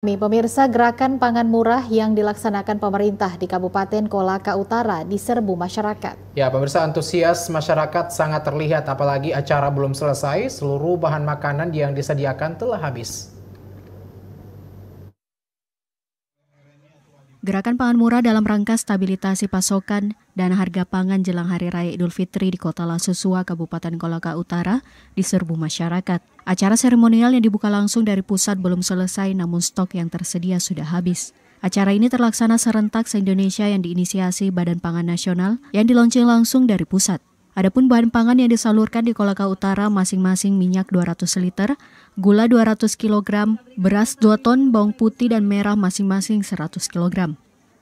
Kami pemirsa gerakan pangan murah yang dilaksanakan pemerintah di Kabupaten Kolaka Utara diserbu masyarakat. Ya, pemirsa antusias masyarakat sangat terlihat apalagi acara belum selesai, seluruh bahan makanan yang disediakan telah habis. Gerakan pangan murah dalam rangka stabilitasi pasokan dan harga pangan jelang Hari Raya Idul Fitri di Kota Lasusua, Kabupaten Kolaka Utara, diserbu masyarakat. Acara seremonial yang dibuka langsung dari pusat belum selesai namun stok yang tersedia sudah habis. Acara ini terlaksana serentak se-Indonesia yang diinisiasi Badan Pangan Nasional yang diluncurkan langsung dari pusat. Adapun bahan pangan yang disalurkan di Kolaka Utara masing-masing minyak 200 liter, gula 200 kg, beras 2 ton, bawang putih dan merah masing-masing 100 kg.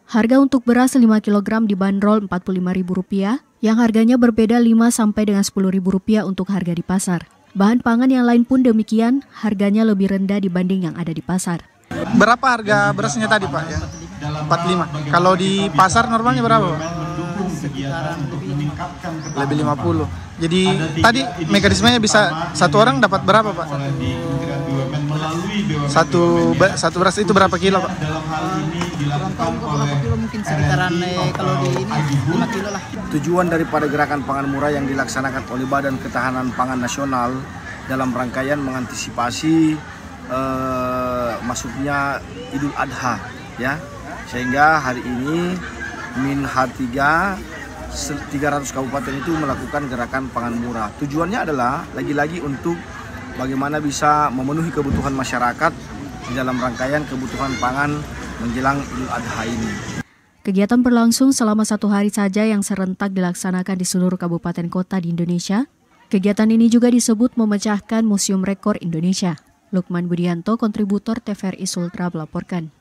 Harga untuk beras 5 kg dibanderol Rp45.000 yang harganya berbeda 5 sampai dengan Rp10.000 untuk harga di pasar. Bahan pangan yang lain pun demikian, harganya lebih rendah dibanding yang ada di pasar. Berapa harga berasnya tadi, Pak? Ya? 45. Kalau di pasar normalnya berapa? lebih lima 50. Jadi tadi mekanismenya bisa satu orang dapat berapa, Pak? Satu satu beras itu berapa kilo, Pak? Ah, eh, Tujuan daripada gerakan pangan murah yang dilaksanakan oleh Badan Ketahanan Pangan Nasional dalam rangkaian mengantisipasi eh, masuknya Idul Adha ya sehingga hari ini h 3 300 kabupaten itu melakukan gerakan pangan murah. Tujuannya adalah lagi-lagi untuk bagaimana bisa memenuhi kebutuhan masyarakat di dalam rangkaian kebutuhan pangan menjelang Idul Adha ini. Kegiatan berlangsung selama satu hari saja yang serentak dilaksanakan di seluruh kabupaten kota di Indonesia. Kegiatan ini juga disebut memecahkan Museum Rekor Indonesia. Lukman Budianto, kontributor TVRI Sultra melaporkan.